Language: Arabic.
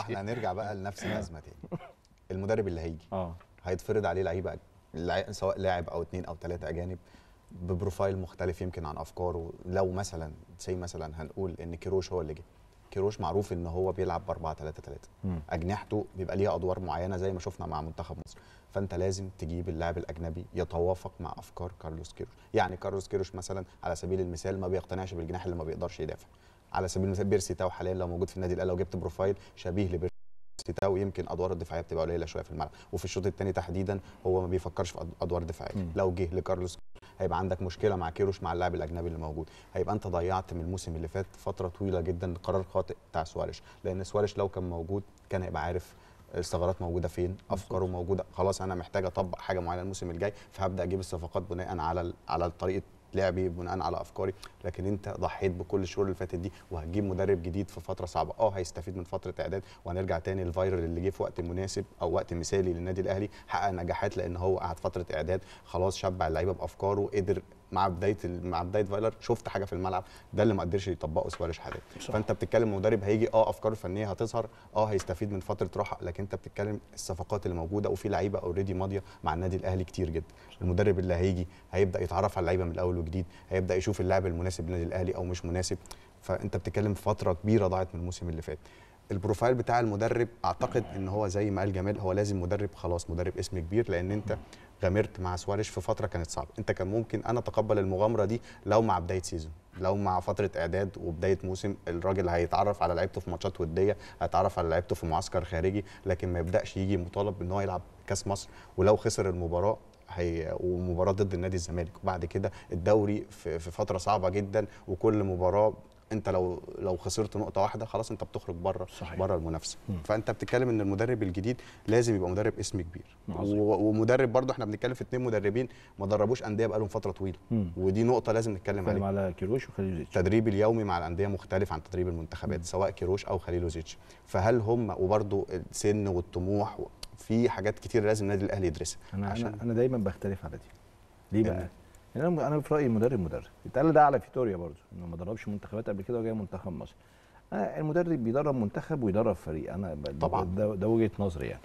احنا هنرجع بقى لنفس آه. الازمه تاني المدرب اللي هيجي اه هيتفرض عليه لعيبه سواء لاعب او اثنين او ثلاثه اجانب ببروفايل مختلف يمكن عن افكاره لو مثلا زي مثلا هنقول ان كيروش هو اللي جه كيروش معروف ان هو بيلعب ب 4 3 3 اجنحته بيبقى ليها ادوار معينه زي ما شفنا مع منتخب مصر فانت لازم تجيب اللاعب الاجنبي يتوافق مع افكار كارلوس كيروش يعني كارلوس كيروش مثلا على سبيل المثال ما بيقتنعش بالجناح اللي ما بيقدرش يدافع على سبيل المثال بيرسي تاو حاليا لو موجود في النادي الاهلي لو جبت بروفايل شبيه لبيرسي تاو يمكن ادوار الدفاعيه بتبقى قليله شويه في الملعب وفي الشوط الثاني تحديدا هو ما بيفكرش في ادوار دفاعيه لو جه لكارلوس هيبقى عندك مشكله مع كيروش مع اللاعب الاجنبي اللي موجود هيبقى انت ضيعت من الموسم اللي فات فتره طويله جدا قرار خاطئ بتاع سواريش لان سواريش لو كان موجود كان هيبقى عارف الثغرات موجوده فين افكاره موجوده خلاص انا محتاج اطبق حاجه معينه الموسم الجاي فهبدا اجيب الصفقات بناء على على طريقه لعبي ايه بناء على افكاري لكن انت ضحيت بكل الشهور اللي فاتت دي وهتجيب مدرب جديد في فتره صعبه اه هيستفيد من فتره اعداد وهنرجع تاني الفايرل اللي جه في وقت مناسب او وقت مثالي للنادي الاهلي حقق نجاحات لان هو قعد فتره اعداد خلاص شبع اللعيبه بافكاره قدر مع بدايه مع بدايه فايلر شفت حاجه في الملعب ده اللي ما قدرش يطبقه سواريش حاليا فانت بتتكلم مدرب هيجي اه افكاره الفنيه هتظهر اه هيستفيد من فتره راحه لكن انت بتتكلم الصفقات اللي موجوده وفي لعيبه اوريدي ماضيه مع النادي الاهلي كتير جدا المدرب اللي هيجي هيبدا يتعرف على اللعيبه من الاول وجديد هيبدا يشوف اللاعب المناسب للنادي الاهلي او مش مناسب فانت بتتكلم فتره كبيره ضاعت من الموسم اللي فات البروفايل بتاع المدرب اعتقد ان هو زي ما قال جمال هو لازم مدرب خلاص مدرب اسم كبير لان انت غامرت مع سواريش في فتره كانت صعبه انت كان ممكن انا اتقبل المغامره دي لو مع بدايه سيزون لو مع فتره اعداد وبدايه موسم الراجل هيتعرف على لعيبته في ماتشات وديه هيتعرف على لعيبته في معسكر خارجي لكن ما يبداش يجي مطالب ان هو يلعب كاس مصر ولو خسر المباراه هي ومباراه ضد النادي الزمالك وبعد كده الدوري في, فتره صعبه جدا وكل مباراه انت لو لو خسرت نقطه واحده خلاص انت بتخرج بره بره المنافسه فانت بتتكلم ان المدرب الجديد لازم يبقى مدرب اسم كبير عظيم. ومدرب برضه احنا بنتكلم في اثنين مدربين ما دربوش انديه بقالهم فتره طويله ودي نقطه لازم نتكلم عليها على كيروش وخليل التدريب اليومي مع الانديه مختلف عن تدريب المنتخبات سواء كيروش او خليلوزيتش فهل هم وبرضه السن والطموح في حاجات كتير لازم النادي الاهلي يدرسها انا عشان انا دايما بختلف على دي ليه بقى يعني انا في رايي المدرب مدرب اتقال ده على فيتوريا برضو انه ما دربش منتخبات قبل كده وجاي منتخب مصر المدرب بيدرب منتخب ويدرب فريق انا طبعا ده, ده وجهه نظري يعني